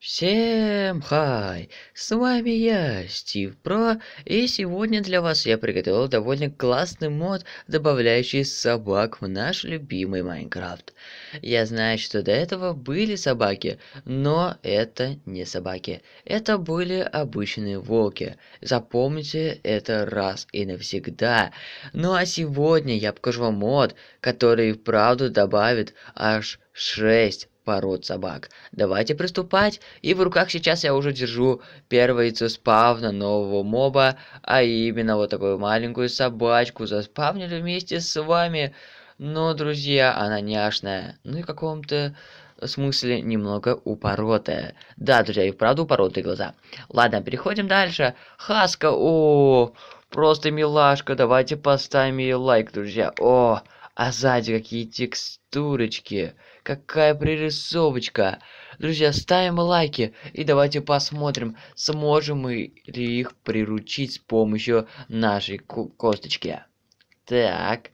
Всем хай! С вами я, Стив Про, и сегодня для вас я приготовил довольно классный мод, добавляющий собак в наш любимый Майнкрафт. Я знаю, что до этого были собаки, но это не собаки. Это были обычные волки. Запомните это раз и навсегда. Ну а сегодня я покажу вам мод, который вправду добавит аж 6 пород собак. Давайте приступать. И в руках сейчас я уже держу первое яйцо спавна нового моба, а именно вот такую маленькую собачку заспавнили вместе с вами. Но, друзья, она няшная. Ну и в каком-то смысле немного упоротая. Да, друзья, и вправду упоротые глаза. Ладно, переходим дальше. Хаска, о, просто милашка. Давайте поставим ей лайк, друзья. О, а сзади какие текстурочки, какая пририсовочка. Друзья, ставим лайки и давайте посмотрим, сможем мы ли их приручить с помощью нашей косточки. Так,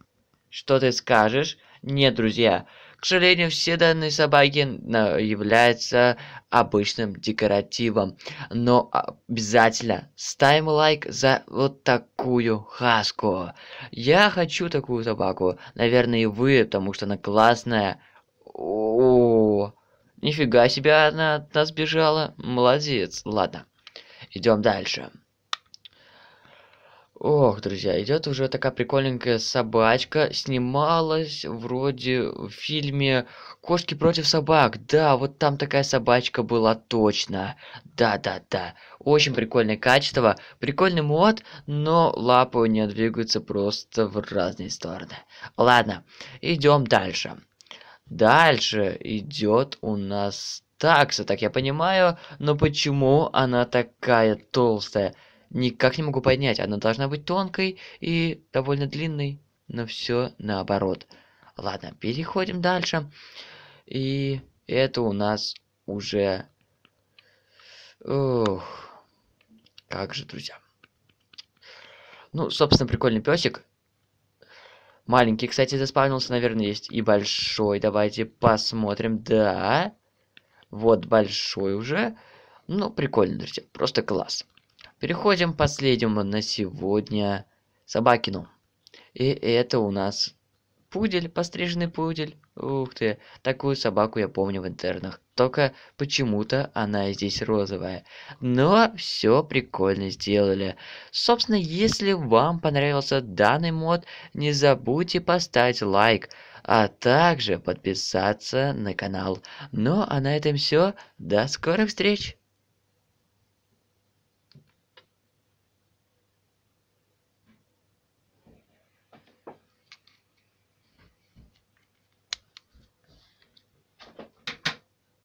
что ты скажешь? Нет, друзья, к сожалению, все данные собаки э, являются обычным декоративом. Но обязательно ставим лайк за вот такую хаску. Я хочу такую собаку. Наверное, и вы, потому что она классная. О, -о, -о. нифига себе она от нас бежала. Молодец. Ладно, идем дальше. Ох, друзья, идет уже такая прикольненькая собачка. Снималась вроде в фильме «Кошки против собак». Да, вот там такая собачка была точно. Да-да-да. Очень прикольное качество, прикольный мод, но лапы у нее двигаются просто в разные стороны. Ладно, идем дальше. Дальше идет у нас такса, так я понимаю, но почему она такая толстая? никак не могу поднять. Она должна быть тонкой и довольно длинной, но все наоборот. Ладно, переходим дальше. И это у нас уже... Ох, как же, друзья. Ну, собственно, прикольный песик. Маленький, кстати, заспавнился, наверное, есть. И большой, давайте посмотрим. Да, вот большой уже. Ну, прикольно, друзья, просто класс. Переходим к последнему на сегодня Собакину. И это у нас пудель, постриженный пудель. Ух ты, такую собаку я помню в интернах. Только почему-то она здесь розовая. Но все прикольно сделали. Собственно, если вам понравился данный мод, не забудьте поставить лайк, а также подписаться на канал. Ну а на этом все. До скорых встреч!